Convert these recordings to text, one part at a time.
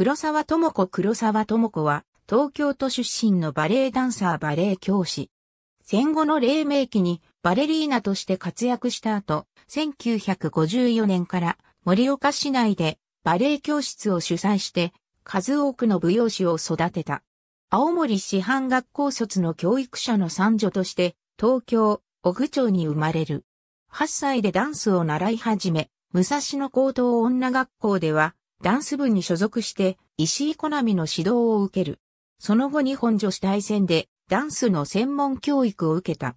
黒沢智子黒沢智子は、東京都出身のバレエダンサーバレエ教師。戦後の黎明期にバレリーナとして活躍した後、1954年から盛岡市内でバレエ教室を主催して、数多くの舞踊師を育てた。青森師範学校卒の教育者の三女として、東京、小町に生まれる。8歳でダンスを習い始め、武蔵野高等女学校では、ダンス部に所属して、石井コナミの指導を受ける。その後日本女子大戦で、ダンスの専門教育を受けた。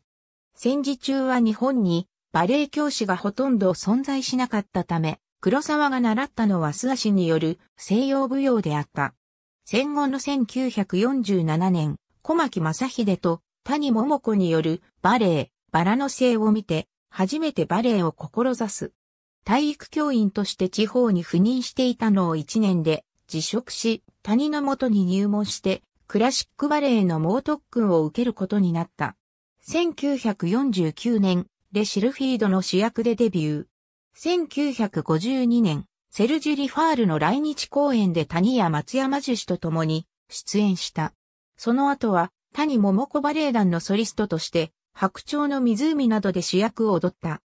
戦時中は日本に、バレエ教師がほとんど存在しなかったため、黒沢が習ったのは素足による西洋舞踊であった。戦後の1947年、小牧正秀と谷桃子によるバレエ、バラの性を見て、初めてバレエを志す。体育教員として地方に赴任していたのを1年で辞職し、谷のもとに入門して、クラシックバレエの猛特訓を受けることになった。1949年、レシルフィードの主役でデビュー。1952年、セルジュ・リファールの来日公演で谷や松山樹氏と共に出演した。その後は、谷桃子バレエ団のソリストとして、白鳥の湖などで主役を踊った。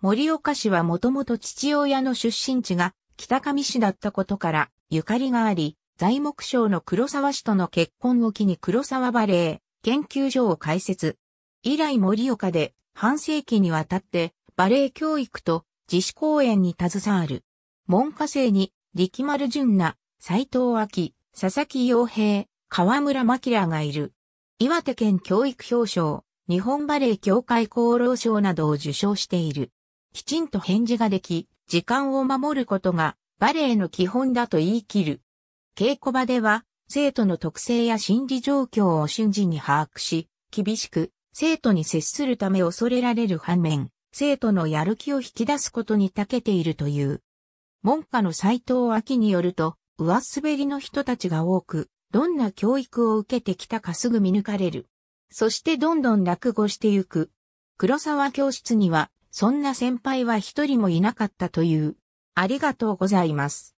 盛岡市はもともと父親の出身地が北上市だったことからゆかりがあり、材木商の黒沢氏との結婚を機に黒沢バレエ研究所を開設。以来盛岡で半世紀にわたってバレエ教育と自主公演に携わる。門下生に力丸純奈、斎藤明、佐々木洋平、河村明がいる。岩手県教育表彰、日本バレエ協会功労賞などを受賞している。きちんと返事ができ、時間を守ることがバレエの基本だと言い切る。稽古場では、生徒の特性や心理状況を瞬時に把握し、厳しく、生徒に接するため恐れられる反面、生徒のやる気を引き出すことに長けているという。門下の斎藤明によると、上滑りの人たちが多く、どんな教育を受けてきたかすぐ見抜かれる。そしてどんどん落語してゆく。黒沢教室には、そんな先輩は一人もいなかったという。ありがとうございます。